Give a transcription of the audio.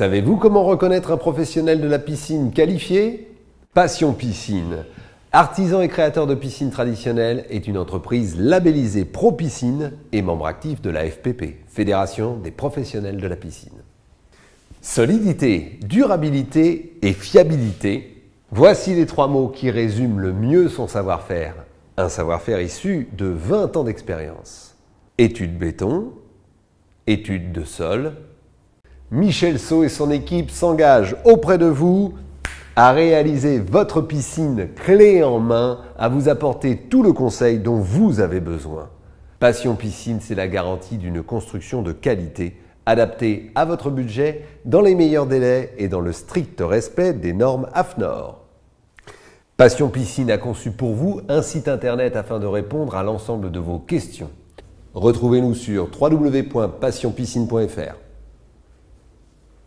Savez-vous comment reconnaître un professionnel de la piscine qualifié Passion Piscine. Artisan et créateur de piscines traditionnelles est une entreprise labellisée Pro Piscine et membre actif de la FPP, Fédération des professionnels de la piscine. Solidité, durabilité et fiabilité, voici les trois mots qui résument le mieux son savoir-faire. Un savoir-faire issu de 20 ans d'expérience. Étude béton, étude de sol, Michel Sceau et son équipe s'engagent auprès de vous à réaliser votre piscine clé en main, à vous apporter tout le conseil dont vous avez besoin. Passion Piscine, c'est la garantie d'une construction de qualité, adaptée à votre budget, dans les meilleurs délais et dans le strict respect des normes AFNOR. Passion Piscine a conçu pour vous un site internet afin de répondre à l'ensemble de vos questions. Retrouvez-nous sur www.passionpiscine.fr.